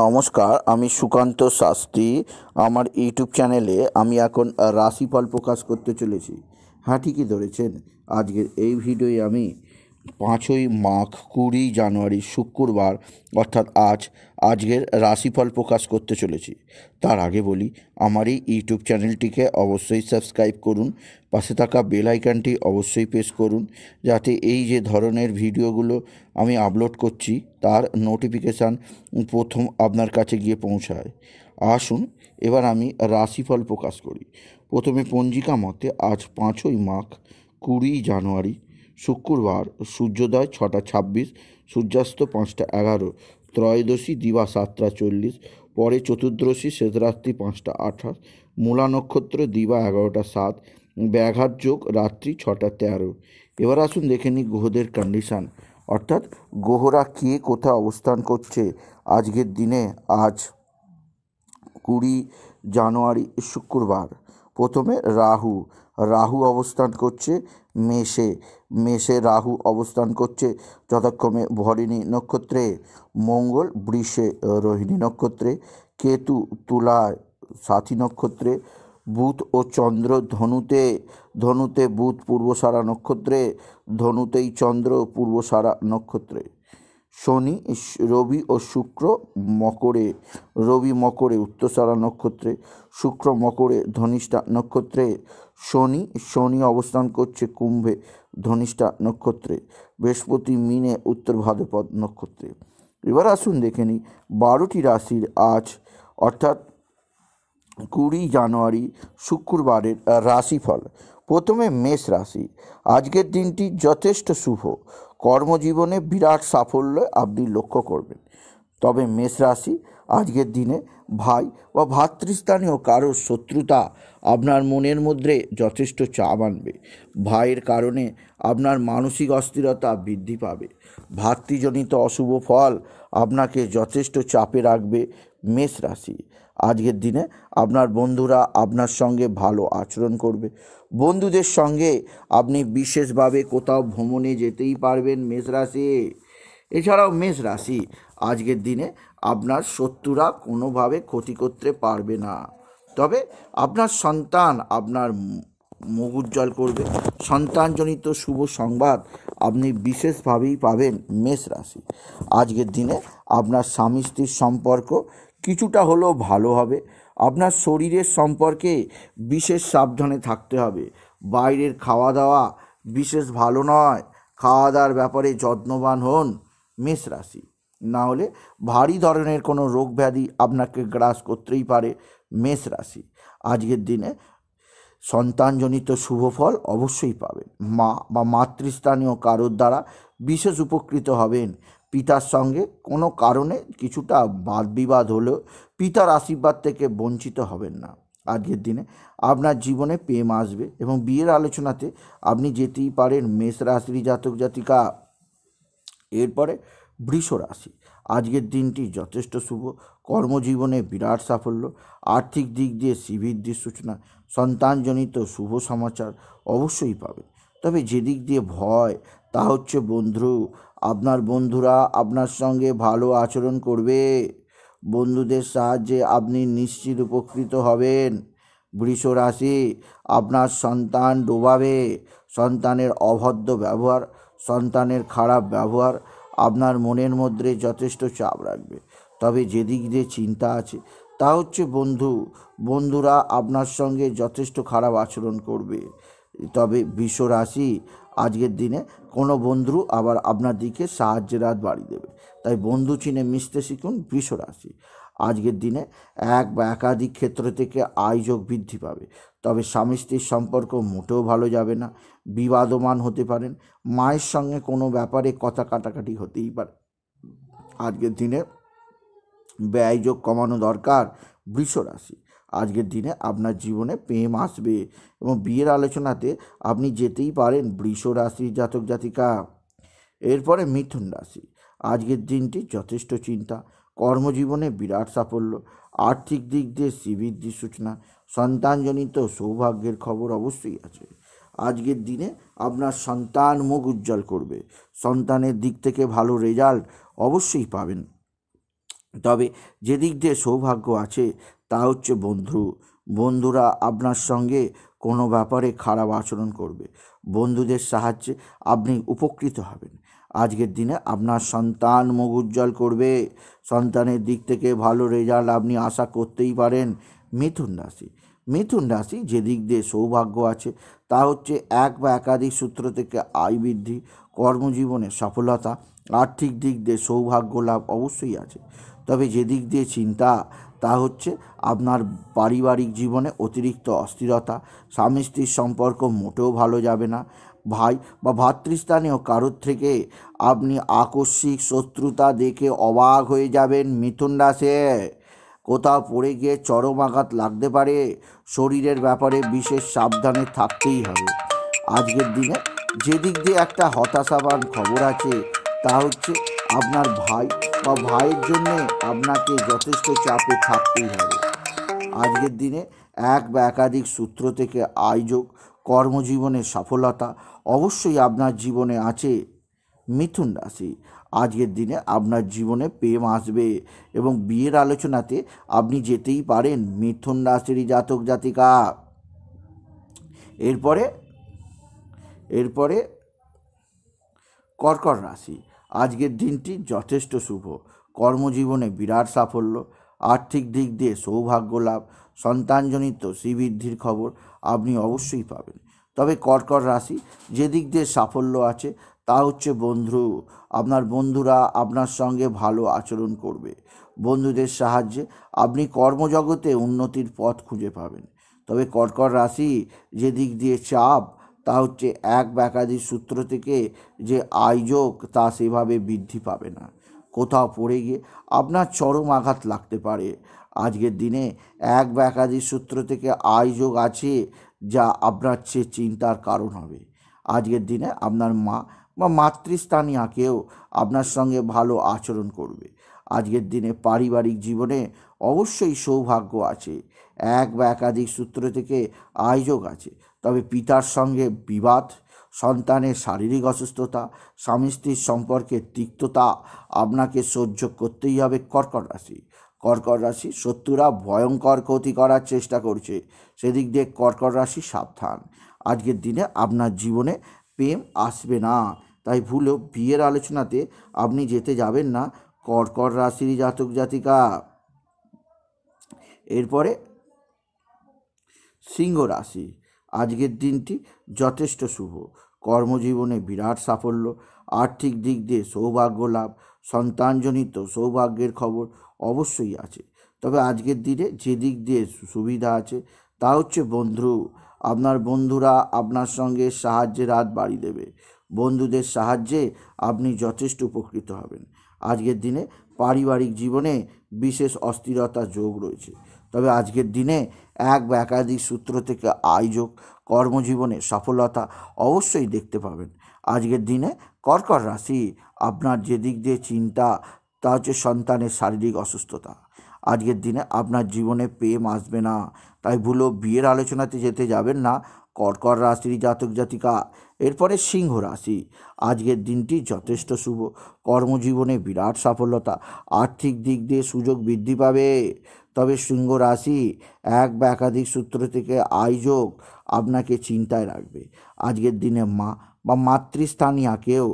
নমস্কার আমি সুকান্ত শাস্ত্রী আমার ইউটিউব চ্যানেলে আমি এখন রাশিফল প্রকাশ করতে চলেছি হ্যাঁ ঠিকই ধরেছেন আজকের এই ভিডিওয়ে আমি পাঁচই মাঘ কুড়ি জানুয়ারি শুক্রবার অর্থাৎ আজ আজকের রাশিফল প্রকাশ করতে চলেছি তার আগে বলি আমার এই ইউটিউব চ্যানেলটিকে অবশ্যই সাবস্ক্রাইব করুন পাশে থাকা বেল অবশ্যই প্রেস করুন যাতে এই যে ধরনের ভিডিওগুলো আমি আপলোড করছি তার নোটিফিকেশান প্রথম আপনার কাছে গিয়ে পৌঁছায় আসুন এবার আমি রাশিফল প্রকাশ করি প্রথমে পঞ্জিকা মতে আজ পাঁচই মাঘ কুড়ি জানুয়ারি শুক্রবার সূর্যোদয় ছটা ছাব্বিশ সূর্যাস্ত পাঁচটা এগারো ত্রয়োদশী দিবা সাতটা চল্লিশ পরে চতুর্দশী শেষরাত্রি পাঁচটা আঠাশ মূলা নক্ষত্র দিবা এগারোটা সাত ব্যাঘাত যোগ রাত্রি ছটা তেরো এবার আসুন দেখে নিই গ্রহদের কন্ডিশান অর্থাৎ গ্রহরা কে কোথায় অবস্থান করছে আজকের দিনে আজ কুড়ি জানুয়ারি শুক্রবার প্রথমে রাহু রাহু অবস্থান করছে মেষে মেষে রাহু অবস্থান করছে যথাক্রমে ভরিণী নক্ষত্রে মঙ্গল বৃষে রোহিণী নক্ষত্রে কেতু তুলায় সাথী নক্ষত্রে বুধ ও চন্দ্র ধনুতে ধনুতে বুধ পূর্বসারা নক্ষত্রে ধনুতেই চন্দ্র পূর্বসারা নক্ষত্রে শনি রবি ও শুক্র মকরে রবি মকরে উত্তরসারা নক্ষত্রে শুক্র মকরে ধনিষ্ঠা নক্ষত্রে শনি শনি অবস্থান করছে কুম্ভে ধনিষ্ঠা নক্ষত্রে বৃহস্পতি মিনে উত্তর ভাদ্রপদ নক্ষত্রে এবার আসুন দেখে নিই বারোটি রাশির আজ অর্থাৎ কুড়ি জানুয়ারি শুক্রবারের রাশিফল প্রথমে মেষ রাশি আজকের দিনটি যথেষ্ট শুভ কর্মজীবনে বিরাট সাফল্য আপনি লক্ষ্য করবেন তবে মেষ রাশি আজকের দিনে ভাই বা ভাতৃস্থানীয় কারোর শত্রুতা আপনার মনের মধ্যে যথেষ্ট চাপ আনবে ভাইয়ের কারণে আপনার মানসিক অস্থিরতা বৃদ্ধি পাবে ভাতৃজনিত অশুভ ফল আপনাকে যথেষ্ট চাপে রাখবে মেষ রাশি আজকের দিনে আপনার বন্ধুরা আপনার সঙ্গে ভালো আচরণ করবে বন্ধুদের সঙ্গে আপনি বিশেষভাবে কোথাও ভ্রমণে যেতেই পারবেন মেষ রাশি এছাড়াও মেষ রাশি আজকের দিনে আপনার শত্রুরা কোনোভাবে ক্ষতি করতে পারবে না তবে আপনার সন্তান আপনার মুগুজ্জ্বল করবে সন্তানজনিত শুভ সংবাদ আপনি বিশেষভাবেই পাবেন মেষ রাশি আজকের দিনে আপনার স্বামী স্ত্রীর সম্পর্ক কিছুটা হলেও ভালো হবে আপনার শরীরের সম্পর্কে বিশেষ সাবধানে থাকতে হবে বাইরের খাওয়া দাওয়া বিশেষ ভালো নয় খাওয়া দাওয়ার ব্যাপারে যত্নবান হন মেষ রাশি না হলে ভারী ধরনের কোনো রোগ ব্যাধি আপনাকে গ্রাস করতেই পারে মেষ রাশি আজকের দিনে সন্তানজনিত শুভফল অবশ্যই পাবেন মা বা মাতৃস্থানীয় কারোর দ্বারা বিশেষ উপকৃত হবেন পিতার সঙ্গে কোনো কারণে কিছুটা বাদ বিবাদ হলেও পিতার আশীর্বাদ থেকে বঞ্চিত হবেন না আজকের দিনে আপনার জীবনে প্রেম আসবে এবং বিয়ের আলোচনাতে আপনি যেতেই পারেন মেষ রাশির জাতক জাতিকা এরপরে বৃষ রাশি আজকের দিনটি যথেষ্ট শুভ কর্মজীবনে বিরাট সাফল্য আর্থিক দিক দিয়ে শ্রীবৃদ্ধির সূচনা সন্তানজনিত শুভ সমাচার অবশ্যই পাবেন তবে যেদিক দিয়ে ভয় তা হচ্ছে বন্ধু আপনার বন্ধুরা আপনার সঙ্গে ভালো আচরণ করবে বন্ধুদের সাহায্যে আপনি নিশ্চিত উপকৃত হবেন বৃষ রাশি আপনার সন্তান ডোবাবে সন্তানের অভদ্র ব্যবহার সন্তানের খারাপ ব্যবহার আপনার মনের মধ্যে যথেষ্ট চাপ রাখবে তবে যেদিক দিয়ে চিন্তা আছে তা হচ্ছে বন্ধু বন্ধুরা আপনার সঙ্গে যথেষ্ট খারাপ আচরণ করবে তবে বিশ্ব রাশি আজকের দিনে কোনো বন্ধু আবার আপনার দিকে সাহায্যের হাত বাড়িয়ে দেবে তাই বন্ধু চিনে মিশতে শিখুন বিশ্ব রাশি আজকের দিনে এক বা একাধিক ক্ষেত্র থেকে আয়োজক বৃদ্ধি পাবে তবে স্বামী স্ত্রীর সম্পর্ক মোটেও ভালো যাবে না বিবাদমান হতে পারেন মায়ের সঙ্গে কোনো ব্যাপারে কথা কাটাকাটি হতেই পারে আজকের দিনে ব্যয়যোগ কমানো দরকার বৃষ রাশি আজকের দিনে আপনার জীবনে প্রেম আসবে এবং বিয়ের আলোচনাতে আপনি যেতেই পারেন বৃষ রাশি জাতক জাতিকা এরপরে মিথুন রাশি আজকের দিনটি যথেষ্ট চিন্তা কর্মজীবনে বিরাট সাফল্য আর্থিক দিক দিয়ে শ্রীবৃদ্ধির সূচনা সন্তানজনিত সৌভাগ্যের খবর অবশ্যই আছে আজকের দিনে আপনার সন্তান মুখ উজ্জ্বল করবে সন্তানের দিক থেকে ভালো রেজাল্ট অবশ্যই পাবেন তবে যে দিক দিয়ে সৌভাগ্য আছে তা হচ্ছে বন্ধু বন্ধুরা আপনার সঙ্গে কোনো ব্যাপারে খারাপ আচরণ করবে বন্ধুদের সাহায্যে আপনি উপকৃত হবেন আজকের দিনে আপনার সন্তান মুখ উজ্জ্বল করবে সন্তানের দিক থেকে ভালো রেজাল্ট আপনি আশা করতেই পারেন মিথুন রাশি মিথুন রাশি যেদিক দিয়ে সৌভাগ্য আছে তা হচ্ছে এক বা একাধিক সূত্র থেকে আয় বৃদ্ধি কর্মজীবনে সফলতা আর্থিক দিক দিয়ে সৌভাগ্য লাভ অবশ্যই আছে তবে যেদিক দিয়ে চিন্তা তা হচ্ছে আপনার পারিবারিক জীবনে অতিরিক্ত অস্থিরতা স্বামী স্ত্রীর সম্পর্ক মোটেও ভালো যাবে না ভাই বা ভাতৃস্থানীয় কারোর থেকে আপনি আকস্মিক শত্রুতা দেখে অবাক হয়ে যাবেন মিথুন রাশে কোথাও পড়ে গিয়ে চরম আঘাত লাগতে পারে শরীরের ব্যাপারে বিশেষ সাবধানে থাকতেই হবে আজকের দিনে যেদিক দিয়ে একটা হতাশাবান খবর আছে তা হচ্ছে আপনার ভাই বা ভাইয়ের জন্য আপনাকে যথেষ্ট চাপে থাকতেই হবে আজকের দিনে এক বা একাধিক সূত্র থেকে আয়োজক কর্মজীবনে সফলতা অবশ্যই আপনার জীবনে আছে মিথুন রাশি আজকের দিনে আপনার জীবনে প্রেম আসবে এবং বিয়ের আলোচনাতে আপনি যেতেই পারেন মিথুন রাশির জাতক জাতিকা এরপরে এরপরে কর্কট রাশি আজকের দিনটি যথেষ্ট শুভ কর্মজীবনে বিরাট সাফল্য আর্থিক দিক দিয়ে সৌভাগ্য লাভ সন্তানজনিত শ্রীবৃদ্ধির খবর আপনি অবশ্যই পাবেন তবে কর্কট রাশি যে দিক দিয়ে সাফল্য আছে তা হচ্ছে বন্ধু আপনার বন্ধুরা আপনার সঙ্গে ভালো আচরণ করবে বন্ধুদের সাহায্যে আপনি কর্মজগতে উন্নতির পথ খুঁজে পাবেন তবে কর্কট রাশি যে দিক দিয়ে চাপ তা হচ্ছে এক বা সূত্র থেকে যে আয়োজক তা সেভাবে বৃদ্ধি পাবে না কোথাও পড়ে গিয়ে আপনার চরম আঘাত লাগতে পারে আজকের দিনে এক বা একাধিক সূত্র থেকে আয় যোগ আছে যা আপনার চেয়ে চিন্তার কারণ হবে আজকের দিনে আপনার মা বা কেউ আপনার সঙ্গে ভালো আচরণ করবে আজকের দিনে পারিবারিক জীবনে অবশ্যই সৌভাগ্য আছে এক বা একাধিক সূত্র থেকে আয়োজক আছে তবে পিতার সঙ্গে বিবাদ সন্তানের শারীরিক অসুস্থতা স্বামী স্ত্রীর সম্পর্কে তিক্ততা আপনাকে সহ্য করতেই হবে কর্কট রাশি কর্কট রাশি শত্রুরা ভয়ঙ্কর ক্ষতি করার চেষ্টা করছে সেদিক দিয়ে কর্কট রাশি সাবধান আজকের দিনে আপনার জীবনে প্রেম আসবে না তাই ভুলেও বিয়ের আলোচনাতে আপনি যেতে যাবেন না কর্কট রাশির জাতক জাতিকা এরপরে সিংহ রাশি আজকের দিনটি যথেষ্ট শুভ কর্মজীবনে বিরাট সাফল্য আর্থিক দিক দিয়ে সৌভাগ্য লাভ সন্তানজনিত সৌভাগ্যের খবর অবশ্যই আছে তবে আজকের দিনে যে দিক দিয়ে সুবিধা আছে তা হচ্ছে বন্ধু আপনার বন্ধুরা আপনার সঙ্গে সাহায্যের হাত বাড়ি দেবে বন্ধুদের সাহায্যে আপনি যথেষ্ট উপকৃত হবেন আজকের দিনে পারিবারিক জীবনে বিশেষ অস্থিরতা যোগ রয়েছে তবে আজকের দিনে এক বা একাধিক সূত্র থেকে আয়োজক কর্মজীবনে সফলতা অবশ্যই দেখতে পাবেন আজকের দিনে কর্কর রাশি আপনার যেদিক দিয়ে চিন্তা তা হচ্ছে সন্তানের শারীরিক অসুস্থতা আজকের দিনে আপনার জীবনে প্রেম আসবে না তাই ভুলো বিয়ের আলোচনাতে যেতে যাবেন না কর্কর রাশির জাতক জাতিকা এরপরে সিংহ রাশি আজকের দিনটি যথেষ্ট শুভ কর্মজীবনে বিরাট সফলতা আর্থিক দিক দিয়ে সুযোগ বৃদ্ধি পাবে তবে সিংহ রাশি এক বা একাধিক সূত্র থেকে আয়োজক আপনাকে চিন্তায় রাখবে আজকের দিনে মা বা মাতৃস্থানীয়াকেও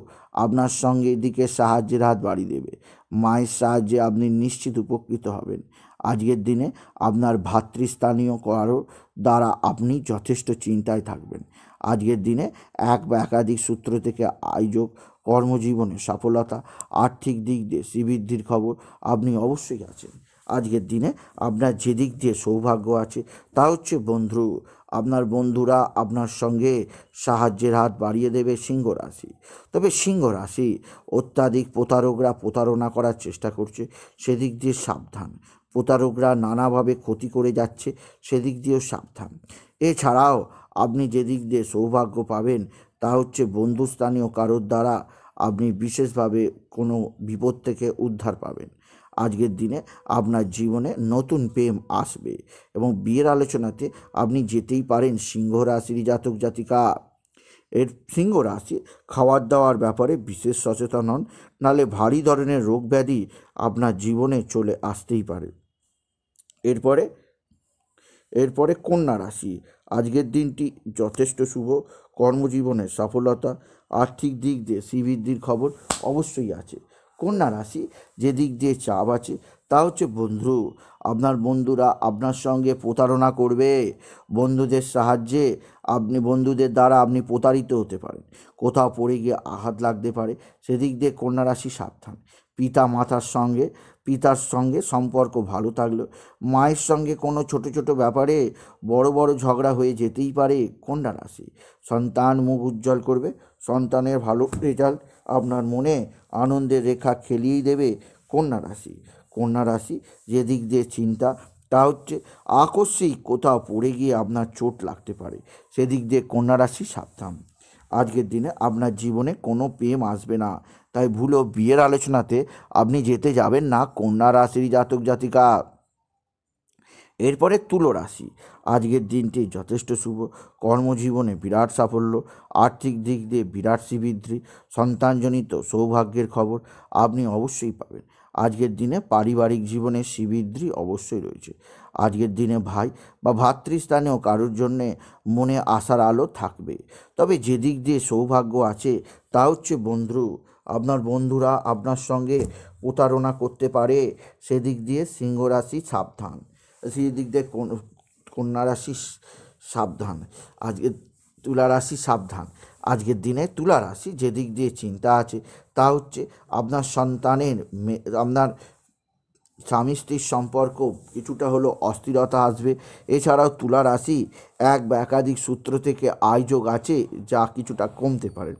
আপনার সঙ্গে এদিকে সাহায্যের হাত বাড়িয়ে দেবে মায়ের সাহায্যে আপনি নিশ্চিত উপকৃত হবেন আজকের দিনে আপনার ভাতৃস্থানীয় করারও দ্বারা আপনি যথেষ্ট চিন্তায় থাকবেন আজকের দিনে এক বা একাধিক সূত্র থেকে আয়োজক কর্মজীবনে সফলতা আর্থিক দিক দিয়ে শ্রীবৃদ্ধির খবর আপনি অবশ্যই আছেন আজকের দিনে আপনার যেদিক দিয়ে সৌভাগ্য আছে তা হচ্ছে বন্ধু আপনার বন্ধুরা আপনার সঙ্গে সাহায্যের হাত বাড়িয়ে দেবে সিংহ রাশি তবে সিংহ রাশি অত্যাধিক প্রতারকরা প্রতারণা করার চেষ্টা করছে সেদিক দিয়ে সাবধান প্রতারকরা নানাভাবে ক্ষতি করে যাচ্ছে সেদিক দিয়েও সাবধান এছাড়াও আপনি যেদিক দিয়ে সৌভাগ্য পাবেন তা হচ্ছে বন্ধুস্থানীয় কারোর দ্বারা আপনি বিশেষভাবে কোনো বিপদ থেকে উদ্ধার পাবেন আজকের দিনে আপনার জীবনে নতুন প্রেম আসবে এবং বিয়ের আলোচনাতে আপনি যেতেই পারেন সিংহ রাশির জাতক জাতিকা এর সিংহ রাশি খাওয়ার দাওয়ার ব্যাপারে বিশেষ সচেতন হন নালে ভারী ধরনের রোগ ব্যাধি আপনার জীবনে চলে আসতেই পারে এরপরে এরপরে কন্যা রাশি আজকের দিনটি যথেষ্ট শুভ কর্মজীবনের সফলতা আর্থিক দিক দিয়ে শ্রীবৃদ্ধির খবর অবশ্যই আছে কন্যা রাশি যে দিক দিয়ে চাপ আছে তা হচ্ছে বন্ধু আপনার বন্ধুরা আপনার সঙ্গে প্রতারণা করবে বন্ধুদের সাহায্যে আপনি বন্ধুদের দ্বারা আপনি প্রতারিত হতে পারেন কোথাও পড়ে গিয়ে আঘাত লাগতে পারে সেদিক দিয়ে কন্যা রাশি সাবধান পিতা মাতার সঙ্গে পিতার সঙ্গে সম্পর্ক ভালো থাকলো মায়ের সঙ্গে কোনো ছোট ছোট ব্যাপারে বড় বড় ঝগড়া হয়ে যেতেই পারে কোনটা রাশি সন্তান মুখ উজ্জ্বল করবে সন্তানের ভালো রেজাল্ট আপনার মনে আনন্দের রেখা খেলিয়েই দেবে কন্যা রাশি কন্যা রাশি যে দিক দিয়ে চিন্তা তা হচ্ছে আকস্মিক কোথাও পড়ে গিয়ে আপনার চোট লাগতে পারে সেদিক দিয়ে কন্যা রাশি সাবধান আজকের দিনে আপনার জীবনে কোনো প্রেম আসবে না তাই ভুলেও বিয়ের আলোচনাতে আপনি যেতে যাবেন না কন্যা রাশির জাতক জাতিকা এরপরে তুলো রাশি আজকের দিনটি যথেষ্ট শুভ কর্মজীবনে বিরাট সাফল্য আর্থিক দিক দিয়ে বিরাট শ্রীবৃদ্ধি সন্তানজনিত সৌভাগ্যের খবর আপনি অবশ্যই পাবেন আজকের দিনে পারিবারিক জীবনে শ্রীবৃদ্ধি অবশ্যই রয়েছে আজকের দিনে ভাই বা ভাতৃস্থানেও কারোর জন্যে মনে আসার আলো থাকবে তবে যেদিক দিয়ে সৌভাগ্য আছে তা হচ্ছে বন্ধু আপনার বন্ধুরা আপনার সঙ্গে প্রতারণা করতে পারে সেদিক দিয়ে সিংহ রাশি সাবধান সেদিক দিয়ে কন্যা রাশি সাবধান আজকে তুলা রাশি সাবধান আজকের দিনে তুলা রাশি যেদিক দিয়ে চিন্তা আছে তা হচ্ছে আপনার সন্তানের আপনার স্বামী স্ত্রীর সম্পর্ক কিছুটা হলো অস্থিরতা আসবে এছাড়াও তুলা রাশি এক বা একাধিক সূত্র থেকে আয়োজক আছে যা কিছুটা কমতে পারে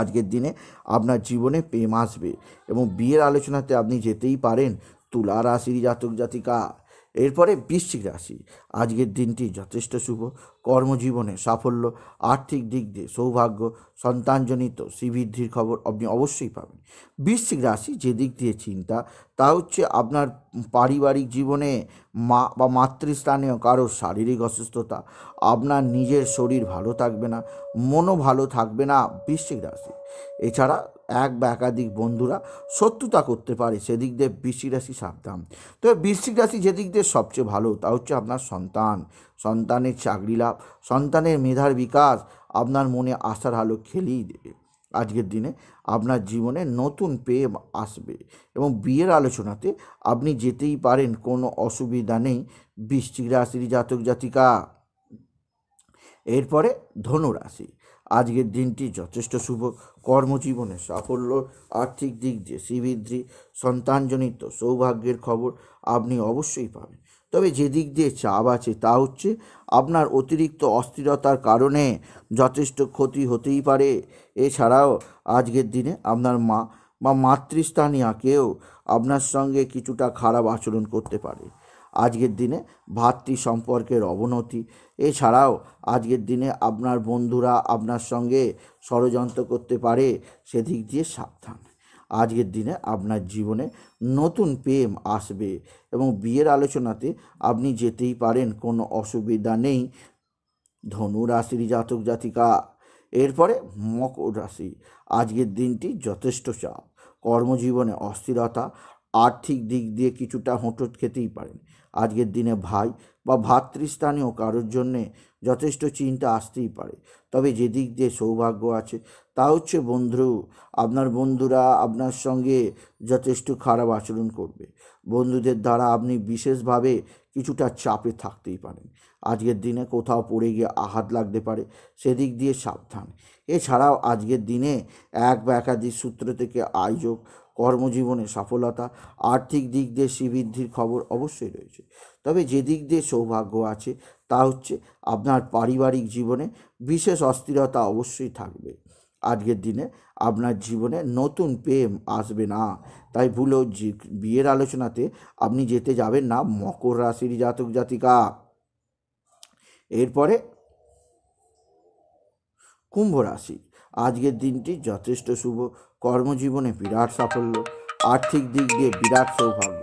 আজকের দিনে আপনার জীবনে প্রেম আসবে এবং বিয়ের আলোচনাতে আপনি যেতেই পারেন তুলা রাশির জাতক জাতিকা এরপরে বৃশ্চিক রাশি আজকের দিনটি যথেষ্ট শুভ কর্মজীবনে সাফল্য আর্থিক দিক দিয়ে সৌভাগ্য সন্তানজনিত শ্রীবৃদ্ধির খবর আপনি অবশ্যই পাবেন বৃশ্চিক রাশি যে দিক দিয়ে চিন্তা তা হচ্ছে আপনার পারিবারিক জীবনে মা বা মাতৃস্থানীয় কারোর শারীরিক অসুস্থতা আপনার নিজের শরীর ভালো থাকবে না মনও ভালো থাকবে না বৃশ্চিক রাশি এছাড়া এক বা একাধিক বন্ধুরা শত্রুতা করতে পারে সেদিক দিয়ে বৃশ্চিক রাশি সাবধান তবে বৃশ্চিক রাশি যেদিক দিয়ে সবচেয়ে ভালো তা হচ্ছে আপনার সন্তান সন্তানের চাকরি লাভ সন্তানের মেধার বিকাশ আপনার মনে আশার আলো খেলিয়ে দেবে আজকের দিনে আপনার জীবনে নতুন পেয়ে আসবে এবং বিয়ের আলোচনাতে আপনি যেতেই পারেন কোনো অসুবিধা নেই বৃশ্চিক রাশির জাতক জাতিকা এরপরে ধনুরাশি আজকের দিনটি যথেষ্ট শুভ কর্মজীবনে সাফল্য আর্থিক দিক দিয়ে শ্রীবৃদ্ধি সন্তানজনিত সৌভাগ্যের খবর আপনি অবশ্যই পাবেন তবে যে দিক দিয়ে চাপ আছে তা হচ্ছে আপনার অতিরিক্ত অস্থিরতার কারণে যথেষ্ট ক্ষতি হতেই পারে এছাড়াও আজকের দিনে আপনার মা বা মাতৃস্থানীয় কেউ আপনার সঙ্গে কিছুটা খারাপ আচরণ করতে পারে আজকের দিনে ভাতৃ সম্পর্কের অবনতি এছাড়াও আজকের দিনে আপনার বন্ধুরা আপনার সঙ্গে ষড়যন্ত্র করতে পারে সেদিক দিয়ে সাবধান আজকের দিনে আপনার জীবনে নতুন প্রেম আসবে এবং বিয়ের আলোচনাতে আপনি যেতেই পারেন কোনো অসুবিধা নেই ধনু রাশির জাতক জাতিকা এরপরে মকর রাশি আজকের দিনটি যথেষ্ট চাপ কর্মজীবনে অস্থিরতা আর্থিক দিক দিয়ে কিছুটা হোঁটট খেতেই পারেন আজকের দিনে ভাই বা ভাতৃস্থানীয় কারোর জন্যে যথেষ্ট চিন্তা আসতেই পারে তবে যে দিক দিয়ে সৌভাগ্য আছে তা হচ্ছে বন্ধু আপনার বন্ধুরা আপনার সঙ্গে যথেষ্ট খারাপ আচরণ করবে বন্ধুদের দ্বারা আপনি বিশেষভাবে কিছুটা চাপে থাকতেই পারেন আজকের দিনে কোথাও পড়ে গিয়ে আঘাত লাগতে পারে সেদিক দিয়ে সাবধান এছাড়াও আজকের দিনে এক বা একাধিক সূত্র থেকে আয়োজক কর্মজীবনে সফলতা আর্থিক দিক দিয়ে শ্রীবৃদ্ধির খবর অবশ্যই রয়েছে তবে যে দিক দিয়ে সৌভাগ্য আছে তা হচ্ছে আপনার পারিবারিক জীবনে বিশেষ অস্থিরতা অবশ্যই থাকবে আজকের দিনে আপনার জীবনে নতুন প্রেম আসবে না তাই ভুলেও বিয়ের আলোচনাতে আপনি যেতে যাবেন না মকর রাশির জাতক জাতিকা এরপরে কুম্ভ রাশি আজকের দিনটি যথেষ্ট শুভ কর্মজীবনে বিরাট সাফল্য আর্থিক দিক দিয়ে বিরাট সৌভাগ্য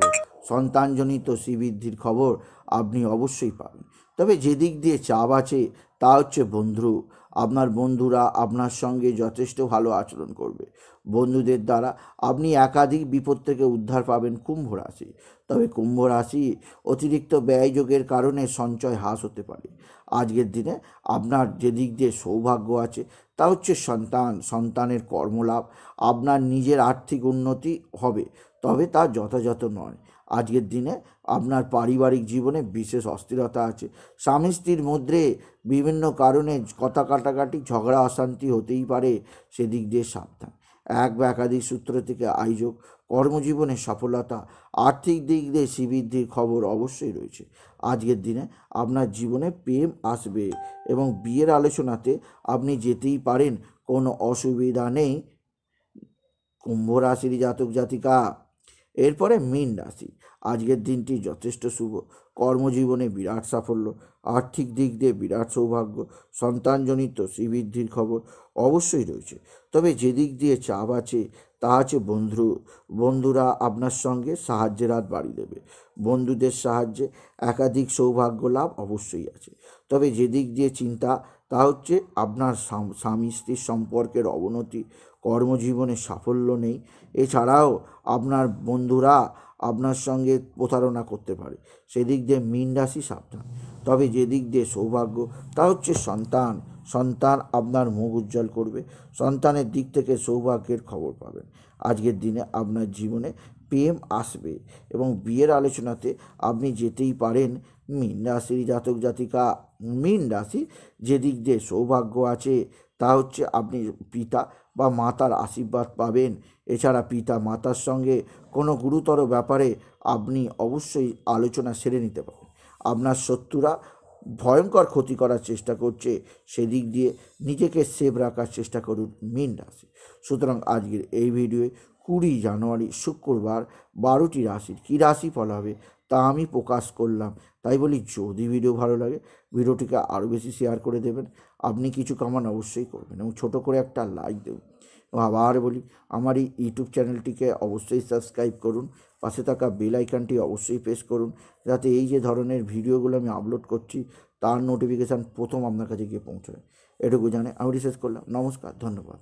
সন্তানজনিত শ্রীবৃদ্ধির খবর আপনি অবশ্যই পাবেন তবে যে দিক দিয়ে চাপ আছে তা হচ্ছে বন্ধু আপনার বন্ধুরা আপনার সঙ্গে যথেষ্ট ভালো আচরণ করবে বন্ধুদের দ্বারা আপনি একাধিক বিপদ থেকে উদ্ধার পাবেন কুম্ভ রাশি তবে কুম্ভ রাশি অতিরিক্ত ব্যয়যোগের কারণে সঞ্চয় হ্রাস হতে পারে আজকের দিনে আপনার যেদিক দিয়ে সৌভাগ্য আছে তা হচ্ছে সন্তান সন্তানের কর্মলাভ আপনার নিজের আর্থিক উন্নতি হবে তবে তা যথাযথ নয় আজকের দিনে আপনার পারিবারিক জীবনে বিশেষ অস্থিরতা আছে স্বামী স্ত্রীর মধ্যে বিভিন্ন কারণে কথা কাটাকাটি ঝগড়া অশান্তি হতেই পারে সেদিক দিয়ে সাবধান এক বা একাধিক সূত্র থেকে আয়োজক কর্মজীবনে সফলতা আর্থিক দিক দিয়ে শ্রীবৃদ্ধির খবর অবশ্যই রয়েছে আজকের দিনে আপনার জীবনে প্রেম আসবে এবং বিয়ের আলোচনাতে আপনি যেতেই পারেন কোনো অসুবিধা নেই কুম্ভ রাশির জাতক জাতিকা এরপরে মীন রাশি আজকের দিনটি যথেষ্ট শুভ কর্মজীবনে বিরাট সাফল্য আর্থিক দিক দিয়ে বিরাট সৌভাগ্য সন্তানজনিত শ্রীবৃদ্ধির খবর অবশ্যই রয়েছে তবে যেদিক দিয়ে চাপ আছে আছে বন্ধু বন্ধুরা আপনার সঙ্গে সাহায্যের হাত বাড়িয়ে দেবে বন্ধুদের সাহায্যে একাধিক সৌভাগ্য লাভ অবশ্যই আছে তবে যেদিক দিয়ে চিন্তা তা হচ্ছে আপনার স্বামী স্ত্রীর সম্পর্কের অবনতি কর্মজীবনে সাফল্য নেই এছাড়াও আপনার বন্ধুরা আপনার সঙ্গে প্রতারণা করতে পারে সেদিক দিয়ে মিন রাশি সাবধান তবে যেদিক দিয়ে সৌভাগ্য তা হচ্ছে সন্তান সন্তান আপনার মুখ উজ্জ্বল করবে সন্তানের দিক থেকে সৌভাগ্যের খবর পাবেন আজকের দিনে আপনার জীবনে প্রেম আসবে এবং বিয়ের আলোচনাতে আপনি যেতেই পারেন মীন রাশির জাতক জাতিকা মীন রাশি যেদিক দিয়ে সৌভাগ্য আছে তা হচ্ছে আপনি পিতা বা মাতার আশীর্বাদ পাবেন এছাড়া পিতা মাতার সঙ্গে কোনো গুরুতর ব্যাপারে আপনি অবশ্যই আলোচনা সেরে নিতে পারেন আপনার শত্রুরা ভয়ঙ্কর ক্ষতি করার চেষ্টা করছে সেদিক দিয়ে নিজেকে সেভ রাখার চেষ্টা করুন মীন রাশি সুতরাং আজকের এই ভিডিওয়ে কুড়ি জানুয়ারি শুক্রবার বারোটি রাশির কী রাশি ফল হবে তা আমি প্রকাশ করলাম তাই বলি যদি ভিডিও ভালো লাগে ভিডিওটিকে আরও বেশি শেয়ার করে দেবেন আপনি কিছু কামান অবশ্যই করবেন এবং ছোটো করে একটা লাইক দেবেন আবার বলি আমার এই ইউটিউব চ্যানেলটিকে অবশ্যই সাবস্ক্রাইব করুন পাশে থাকা বেল আইকনটি অবশ্যই প্রেস করুন যাতে এই যে ধরনের ভিডিওগুলো আমি আপলোড করছি তার নোটিফিকেশান প্রথম আপনার কাছে গিয়ে পৌঁছবে এটুকু জানে আমি রিসার্চ করলাম নমস্কার ধন্যবাদ